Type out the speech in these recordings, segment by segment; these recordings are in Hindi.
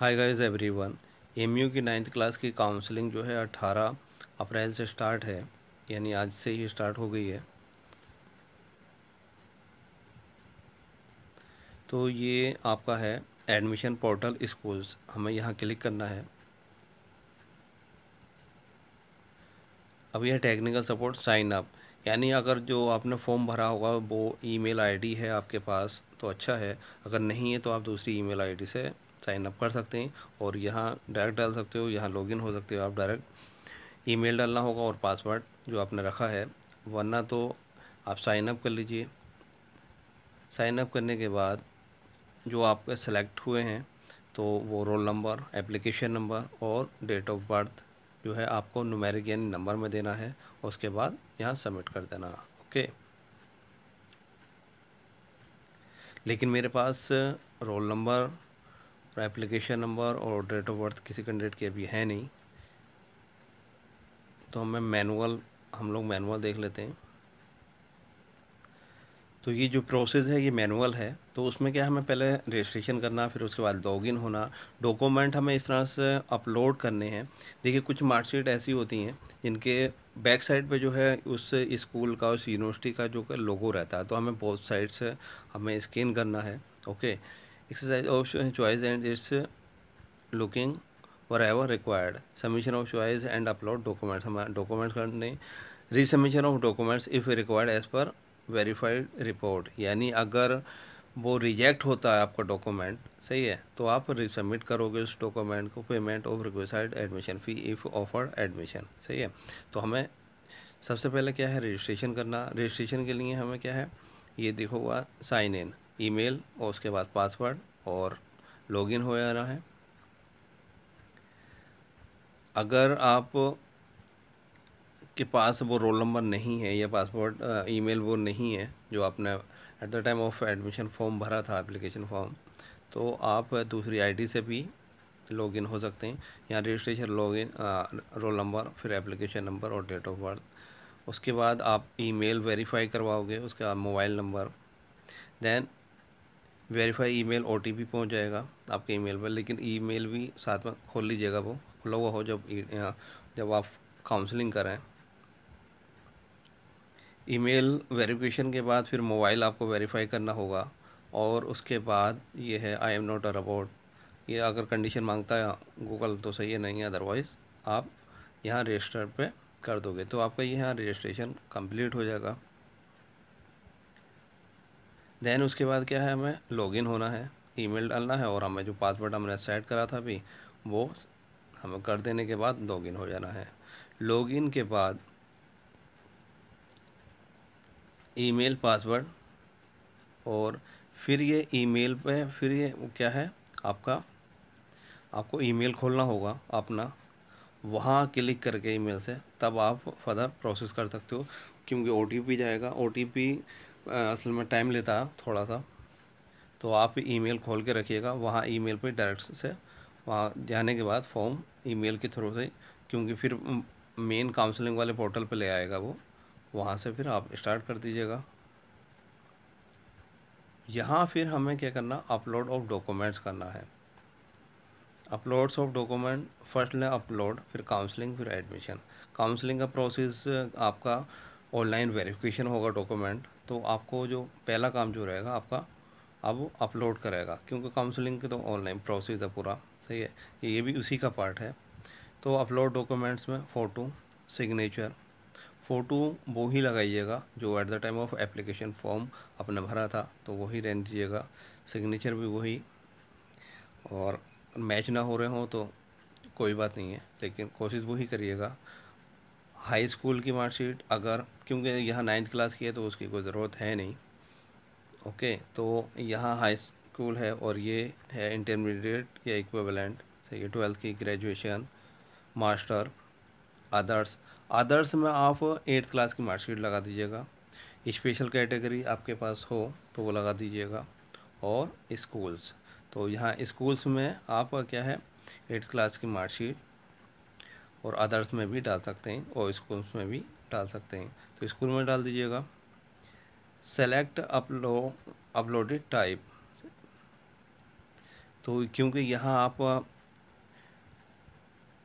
हाय गाइस एवरीवन एमयू की नाइन्थ क्लास की काउंसलिंग जो है 18 अप्रैल से स्टार्ट है यानी आज से ही स्टार्ट हो गई है तो ये आपका है एडमिशन पोर्टल स्कूल्स हमें यहाँ क्लिक करना है अब यह टेक्निकल सपोर्ट साइन अप यानी अगर जो आपने फॉर्म भरा होगा वो ईमेल आईडी है आपके पास तो अच्छा है अगर नहीं है तो आप दूसरी ईमेल आईडी से साइन अप कर सकते हैं और यहाँ डायरेक्ट डाल सकते हो यहाँ लॉगिन हो सकते हो आप डायरेक्ट ईमेल डालना होगा और पासवर्ड जो आपने रखा है वरना तो आप साइन अप कर लीजिए साइन अप करने के बाद जो आपके सेलेक्ट हुए हैं तो वो रोल नंबर एप्लीकेशन नंबर और डेट ऑफ बर्थ जो है आपको नुमेरिक यानी नंबर में देना है उसके बाद यहाँ सबमिट कर देना ओके लेकिन मेरे पास रोल नंबर और एप्लीकेशन नंबर और डेट ऑफ बर्थ किसी कैंडिडेट की अभी है नहीं तो हमें मैनुअल हम लोग मैनुअल देख लेते हैं तो ये जो प्रोसेस है ये मैनुअल है तो उसमें क्या हमें पहले रजिस्ट्रेशन करना फिर उसके बाद लॉगिन होना डॉक्यूमेंट हमें इस तरह से अपलोड करने हैं देखिए कुछ मार्कशीट ऐसी होती हैं जिनके बैक साइड पे जो है उस स्कूल का उस यूनिवर्सिटी का जो लोगो रहता है तो हमें बहुत साइड से हमें स्कैन करना है okay exercise of choice and its looking wherever required submission of choice and upload documents documents करने resubmission of documents if required as per verified report यानी अगर वो रिजेक्ट होता है आपका डॉक्यूमेंट सही है तो आप रिसबमिट करोगे उस डॉक्यूमेंट को payment of requested admission fee if offered admission सही है तो हमें सबसे पहले क्या है रजिस्ट्रेशन करना रजिस्ट्रेशन के लिए हमें क्या है ये देखोगा साइन इन ईमेल और उसके बाद पासवर्ड और लॉगिन हो जाना है अगर आप के पास वो रोल नंबर नहीं है या पासवर्ड ईमेल वो नहीं है जो आपने at the time of admission form भरा था एप्लीकेशन फॉर्म तो आप दूसरी आईडी से भी लॉगिन हो सकते हैं यहाँ रजिस्ट्रेशन लॉगिन रोल नंबर फिर एप्लीकेशन नंबर और डेट ऑफ बर्थ उसके बाद आप ईमेल वेरीफाई करवाओगे उसके बाद mobile number then verify email OTP पहुंच जाएगा आपके ईमेल पर लेकिन ईमेल भी साथ में खोल लीजिएगा वो खुला हुआ हो जब जब आप काउंसलिंग ई ईमेल वेरिफिकेशन के बाद फिर मोबाइल आपको वेरीफाई करना होगा और उसके बाद ये है I am not a robot ये अगर कंडीशन मांगता है गूगल तो सही है नहीं है अदरवाइज़ आप यहाँ रजिस्टर पे कर दोगे तो आपका यहाँ रजिस्ट्रेशन कंप्लीट हो जाएगा देन उसके बाद क्या है हमें लॉगिन होना है ईमेल डालना है और हमें जो पासवर्ड हमने सेट करा था अभी वो हमें कर देने के बाद लॉगिन हो जाना है लॉगिन के बाद ईमेल पासवर्ड और फिर ये ईमेल पे फिर ये क्या है आपका आपको ईमेल खोलना होगा अपना वहाँ क्लिक करके ईमेल से तब आप फर्दर प्रोसेस कर सकते हो क्योंकि ओ जाएगा ओ असल में टाइम लेता है थोड़ा सा तो आप ईमेल खोल के रखिएगा वहाँ ईमेल पे डायरेक्ट से वहाँ जाने के बाद फॉर्म ईमेल के थ्रू से क्योंकि फिर मेन काउंसलिंग वाले पोर्टल पे ले आएगा वो वहाँ से फिर आप स्टार्ट कर दीजिएगा यहाँ फिर हमें क्या करना अपलोड ऑफ डॉक्यूमेंट्स करना है अपलोड्स ऑफ डॉक्यूमेंट फर्स्ट लें अपलोड फिर काउंसलिंग फिर एडमिशन काउंसलिंग का प्रोसेस आपका ऑनलाइन वेरिफिकेशन होगा डॉक्यूमेंट तो आपको जो पहला काम जो रहेगा आपका अब अपलोड करेगा क्योंकि काउंसलिंग के तो ऑनलाइन प्रोसेस है पूरा सही है ये भी उसी का पार्ट है तो अपलोड डॉक्यूमेंट्स में फ़ोटो सिग्नेचर फ़ोटो वो ही लगाइएगा जो at the time of application form आपने भरा था तो वही रहने दीजिएगा सिग्नेचर भी वही और मैच ना हो रहे हों तो कोई बात नहीं है लेकिन कोशिश वही करिएगा हाई स्कूल की मार्कशीट अगर क्योंकि यहाँ नाइन्थ क्लास की है तो उसकी कोई ज़रूरत है नहीं ओके तो यहाँ हाई स्कूल है और ये है इंटरमीडिएट या इक्वेबलेंट सही है ट्वेल्थ की ग्रेजुएशन मास्टर अदर्स अदर्स में आप एट्थ क्लास की मार्कशीट लगा दीजिएगा स्पेशल कैटेगरी आपके पास हो तो वो लगा दीजिएगा और स्कूल्स तो यहाँ स्कूल्स में आप क्या है एट्थ क्लास की मार्कशीट और अदर्स में भी डाल सकते हैं और स्कूल में भी डाल सकते हैं तो स्कूल में डाल दीजिएगा सेलेक्ट अपलो अपलोडेड टाइप तो क्योंकि यहाँ आप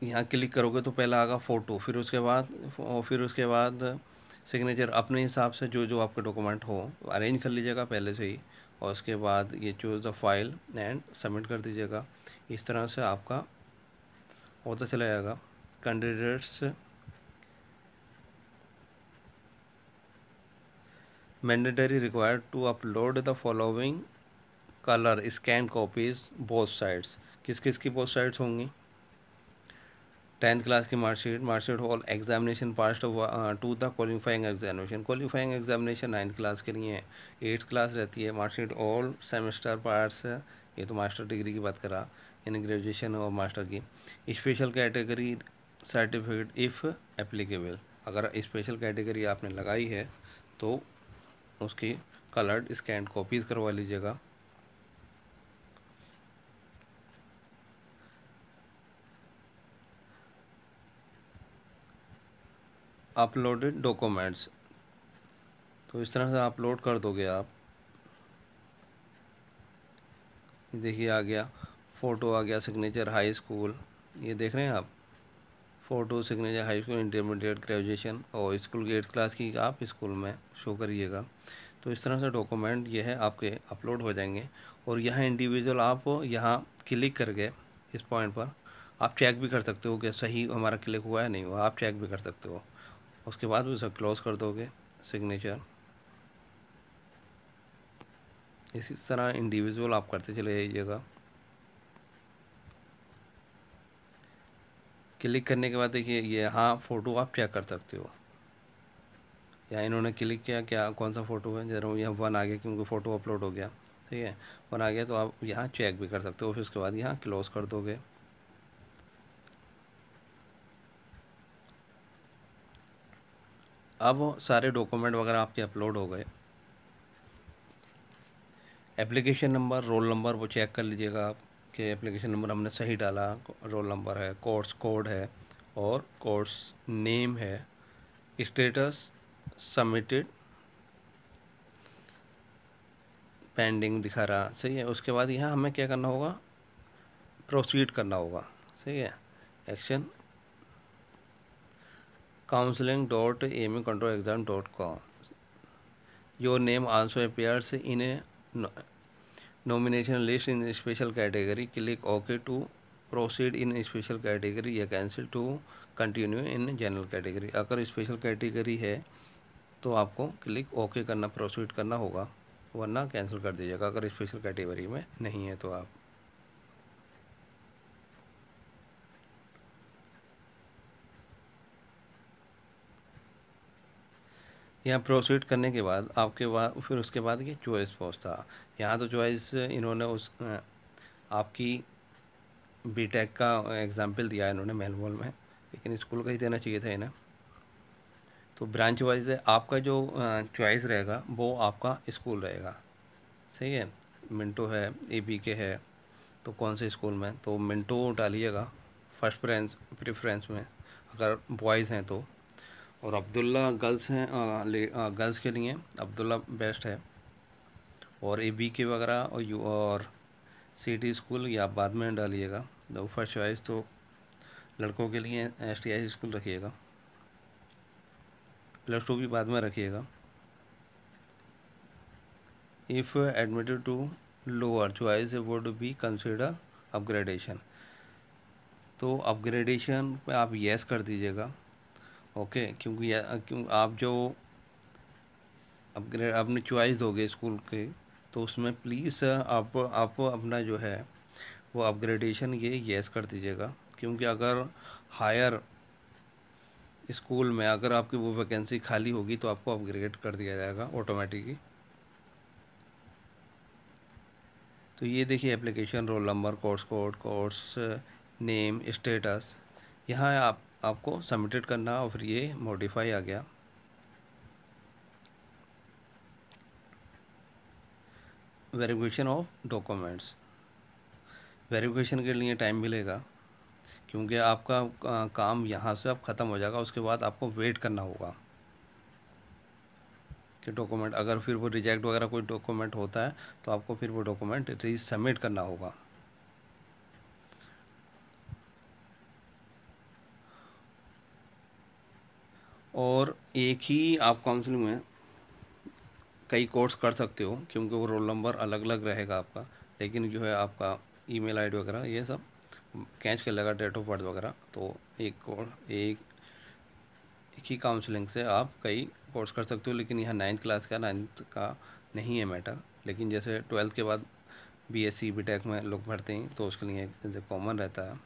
यहाँ क्लिक करोगे तो पहला आएगा फ़ोटो फिर उसके बाद फिर उसके बाद सिग्नेचर अपने हिसाब से जो जो आपके डॉक्यूमेंट हो अरेंज कर लीजिएगा पहले से ही और उसके बाद ये choose the file and submit कर दीजिएगा इस तरह से आपका होता चला जाएगा candidates mandatory required to upload the following colour scan copies both sides किस किस की बोथ साइड्स होंगी टेंथ क्लास की marksheet marksheet hall examination pass to the qualifying examination qualifying examination ninth class के लिए है एट्थ क्लास रहती है मार्कशीट ऑल सेमेस्टर पार्ट्स ये तो मास्टर डिग्री की बात करा यानी ग्रेजुएशन और मास्टर की special category certificate if applicable अगर स्पेशल कैटेगरी आपने लगाई है तो उसकी कलर्ड स्कैन कॉपीज़ करवा लीजिएगा अपलोडेड डॉक्यूमेंट्स तो इस तरह से अपलोड कर दोगे आप देखिए आ गया फ़ोटो आ गया सिग्नेचर हाई स्कूल ये देख रहे हैं आप photo signature high school intermediate graduation और स्कूल गेट क्लास की आप स्कूल में शो करिएगा तो इस तरह से डॉक्यूमेंट ये है आपके अपलोड हो जाएंगे और यहाँ इंडिविजुअल आप यहाँ क्लिक करके इस पॉइंट पर आप चेक भी कर सकते हो कि सही हमारा क्लिक हुआ है नहीं हुआ आप चेक भी कर सकते हो उसके बाद उसे क्लोज कर दोगे सिग्नेचर इसी तरह इंडिविजुअल आप करते चले जाइएगा क्लिक करने के बाद देखिए ये हाँ फ़ोटो आप चेक कर सकते हो या इन्होंने क्लिक किया क्या कौन सा फ़ोटो है जरूर यहाँ वन आ गया क्योंकि फ़ोटो अपलोड हो गया ठीक है वन आ गया तो आप यहाँ चेक भी कर सकते हो फिर उसके बाद यहाँ क्लोज़ कर दोगे अब सारे डॉक्यूमेंट वगैरह आपके अपलोड हो गए एप्लीकेशन नंबर रोल नंबर वो चेक कर लीजिएगा आप कि एप्लीकेशन नंबर हमने सही डाला रोल नंबर है कोर्स कोड है और कोर्स नेम है स्टेटस सबमिटेड पेंडिंग दिखा रहा सही है उसके बाद यहाँ हमें क्या करना होगा प्रोसीड करना होगा सही है action counselling dot M control exam dot com your name also appears in nomination list in special category click okay to proceed in special category या cancel to continue in general category अगर स्पेशल कैटेगरी है तो आपको क्लिक ओके करना प्रोसीड करना होगा वरना कैंसिल कर दीजिएगा अगर स्पेशल कैटेगरी में नहीं है तो आप यहाँ प्रोसीड करने के बाद आपके बाद फिर उसके बाद ये चॉइस पहुँचता यहाँ तो चॉइस इन्होंने उस आपकी बी टेक का एग्ज़ाम्पल दिया इन्होंने मेलबॉल में लेकिन स्कूल का ही देना चाहिए था इन्हें तो ब्रांच वाइज आपका जो चॉइस रहेगा वो आपका स्कूल रहेगा सही है मिंटो है ए बी के है तो कौन से स्कूल में तो मिंटो डालिएगा फर्स्ट प्रेंस प्रेफरेंस में अगर बॉयज़ हैं तो और अब्दुल्ला गर्ल्स हैं गर्ल्स के लिए अब्दुल्ला बेस्ट है और ए बी के वगैरह और यू और सिटी स्कूल या बाद में डालिएगा द फर्स्ट चॉइस तो लड़कों के लिए एस टी आई स्कूल रखिएगा प्लस टू भी बाद में रखिएगा if admitted to lower choice would be consider upgradation तो अपग्रेडेशन पे आप येस कर दीजिएगा ओके क्योंकि क्यों आप जो अपग्रेड आपने चॉइस दोगे स्कूल के तो उसमें प्लीज़ आप आप अपना जो है वो अपग्रेडेशन ये येस कर दीजिएगा क्योंकि अगर हायर स्कूल में अगर आपकी वो वैकेंसी खाली होगी तो आपको अपग्रेड कर दिया जाएगा ऑटोमेटिकली तो ये देखिए application roll number course code course name status यहाँ आप आपको सबमिटेड करना और फिर ये मॉडिफाई आ गया वेरिफिकेशन ऑफ डॉक्यूमेंट्स वेरिफिकेशन के लिए टाइम मिलेगा क्योंकि आपका काम यहाँ से अब ख़त्म हो जाएगा उसके बाद आपको वेट करना होगा कि डॉक्यूमेंट अगर फिर वो रिजेक्ट वगैरह कोई डॉक्यूमेंट होता है तो आपको फिर वो डॉक्यूमेंट रिसबमिट करना होगा और एक ही आप काउंसिल में कई कोर्स कर सकते हो क्योंकि वो रोल नंबर अलग अलग रहेगा आपका लेकिन जो है आपका ईमेल आईडी वगैरह ये सब कैच के लगा डेट ऑफ बर्थ वगैरह तो एक कोर्स एक एक ही काउंसलिंग से आप कई कोर्स कर सकते हो लेकिन यहाँ नाइन्थ क्लास का नाइन्थ का नहीं है मैटर लेकिन जैसे ट्वेल्थ के बाद B S C B tech में लोग भरते हैं तो उसके लिए कॉमन रहता है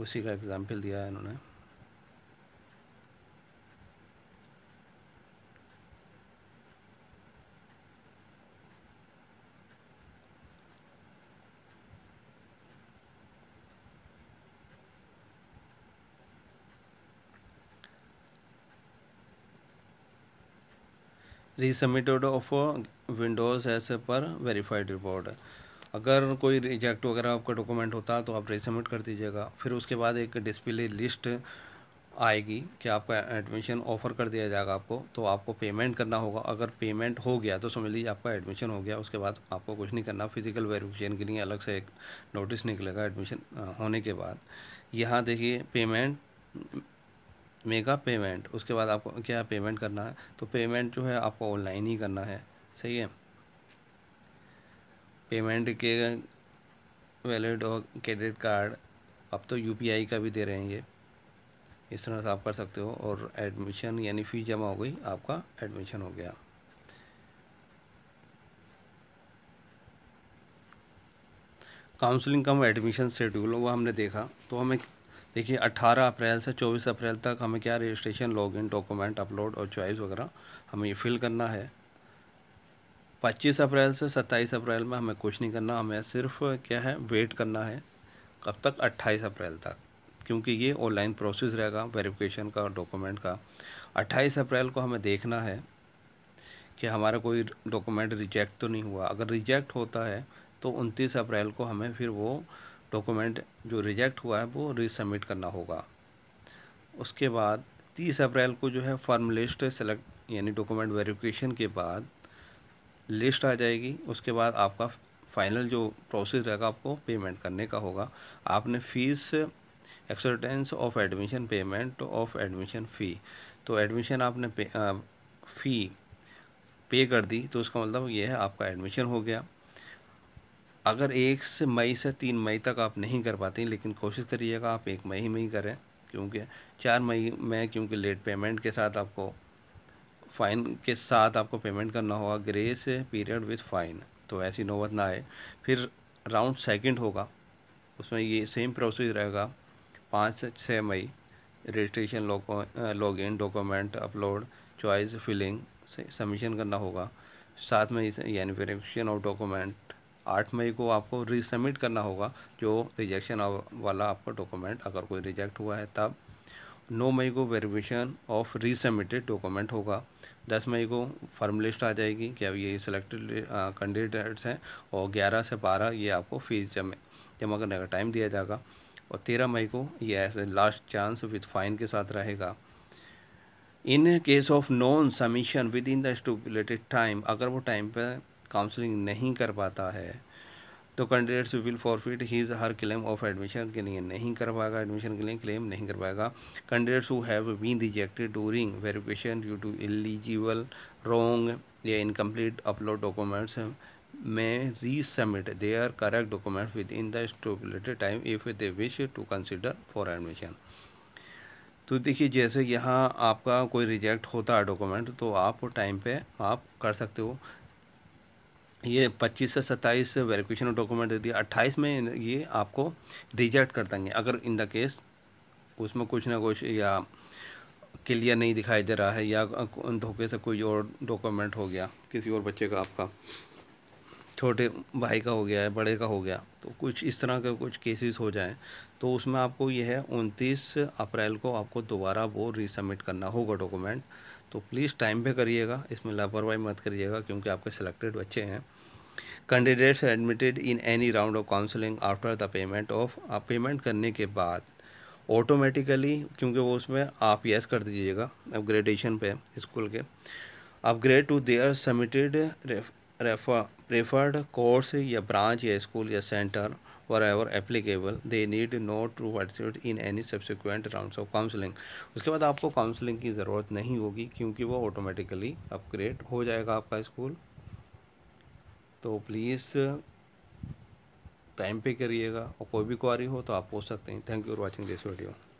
उसी का एग्ज़ाम्पल दिया है इन्होंने रिसबमिटेड ऑफ विंडोज़ एस पर वेरीफाइड रिपोर्ट अगर कोई रिजेक्ट वगैरह आपका डॉक्यूमेंट होता है तो आप रिसबमिट कर दीजिएगा फिर उसके बाद एक डिस्प्ले लिस्ट आएगी कि आपका एडमिशन ऑफ़र कर दिया जाएगा आपको तो आपको पेमेंट करना होगा अगर पेमेंट हो गया तो समझ लीजिए आपका एडमिशन हो गया उसके बाद आपको कुछ नहीं करना फिज़िकल वेरिफिकेशन के लिए अलग से एक नोटिस निकलेगा एडमिशन होने के बाद यहाँ देखिए पेमेंट मेगा पेमेंट उसके बाद आपको क्या पेमेंट करना है तो पेमेंट जो है आपको ऑनलाइन ही करना है सही है पेमेंट के वैलिड और क्रेडिट कार्ड अब तो यूपीआई का भी दे रहे हैं ये इस तरह से आप कर सकते हो और एडमिशन यानी फ़ीस जमा हो गई आपका एडमिशन हो गया काउंसलिंग कम एडमिशन शेड्यूल वो हमने देखा तो हमें देखिए 18 अप्रैल से 24 अप्रैल तक हमें क्या रजिस्ट्रेशन लॉगिन डॉक्यूमेंट अपलोड और चॉइस वगैरह हमें ये फिल करना है 25 अप्रैल से 27 अप्रैल में हमें कुछ नहीं करना हमें सिर्फ क्या है वेट करना है कब तक 28 अप्रैल तक क्योंकि ये ऑनलाइन प्रोसेस रहेगा वेरिफिकेशन का डॉक्यूमेंट का अट्ठाईस अप्रैल को हमें देखना है कि हमारा कोई डॉक्यूमेंट रिजेक्ट तो नहीं हुआ अगर रिजेक्ट होता है तो उनतीस अप्रैल को हमें फिर वो डॉक्यूमेंट जो रिजेक्ट हुआ है वो रिसबमिट करना होगा उसके बाद तीस अप्रैल को जो है फॉर्म लिस्ट सेलेक्ट यानी डॉक्यूमेंट वेरिफिकेशन के बाद लिस्ट आ जाएगी उसके बाद आपका फाइनल जो प्रोसेस रहेगा आपको पेमेंट करने का होगा आपने फ़ीस एक्सटेंस of admission payment of admission fee तो एडमिशन आपने फ़ी पे कर दी तो उसका मतलब ये है आपका एडमिशन हो गया अगर एक से मई से तीन मई तक आप नहीं कर पाते लेकिन कोशिश करिएगा आप एक मई में ही करें क्योंकि चार मई में क्योंकि लेट पेमेंट के साथ आपको फ़ाइन के साथ आपको पेमेंट करना होगा ग्रेस पीरियड विथ फ़ाइन तो ऐसी नौबत ना आए फिर राउंड सेकंड होगा उसमें ये सेम प्रोसेस रहेगा पाँच से छः मई registration log in document upload choice filling submission करना होगा साथ में यानी वेरिफिकेशन ऑफ डॉक्यूमेंट आठ मई को आपको रिसबमिट करना होगा जो रिजेक्शन वाला आपका डॉक्यूमेंट अगर कोई रिजेक्ट हुआ है तब नौ मई को वेरिफिकेशन ऑफ रिसबमिटेड डॉक्यूमेंट होगा दस मई को फर्म लिस्ट आ जाएगी कि अब ये सिलेक्टेड कैंडिडेट्स हैं और ग्यारह से बारह ये आपको फीस जमे जमा करने का टाइम दिया जाएगा और तेरह मई को ये ऐसे लास्ट चांस विद फाइन के साथ रहेगा in case of non submission within the stipulated time अगर वो टाइम पर काउंसलिंग नहीं कर पाता है तो candidates will forfeit his her claim of admission के लिए नहीं कर पाएगा एडमिशन के लिए क्लेम नहीं कर पाएगा candidates who have been rejected during verification due to eligible wrong या incomplete upload documents may resubmit their correct documents within the stipulated time if they wish to consider for admission तो देखिए जैसे यहाँ आपका कोई रिजेक्ट होता है डॉक्यूमेंट तो आप टाइम पे आप कर सकते हो ये 25 से 27 वेरिफिकेशन डॉक्यूमेंट दे दिया 28 में ये आपको रिजेक्ट कर देंगे अगर इन द केस उसमें कुछ ना कुछ या क्लियर नहीं दिखाई दे रहा है या धोखे से कोई और डॉक्यूमेंट हो गया किसी और बच्चे का आपका छोटे भाई का हो गया है बड़े का हो गया तो कुछ इस तरह के कुछ केसेस हो जाएं तो उसमें आपको यह है उनतीस अप्रैल को आपको दोबारा वो रिसबमिट करना होगा डॉक्यूमेंट तो प्लीज़ टाइम पे करिएगा इसमें लापरवाही मत करिएगा क्योंकि आपके सिलेक्टेड बच्चे हैं candidates admitted in any round of counselling after the payment of आप पेमेंट करने के बाद ऑटोमेटिकली क्योंकि वो उसमें आप यस कर दीजिएगा अपग्रेडेशन पे स्कूल के upgrade to their submitted refer preferred course या ब्रांच या स्कूल या centre where applicable they need not to participate in any subsequent round of counselling उसके बाद आपको काउंसलिंग की ज़रूरत नहीं होगी क्योंकि वो ऑटोमेटिकली अपग्रेड हो जाएगा आपका स्कूल तो प्लीज़ टाइम पे करिएगा और कोई भी क्वारी हो तो आप पूछ सकते हैं thank you for watching this video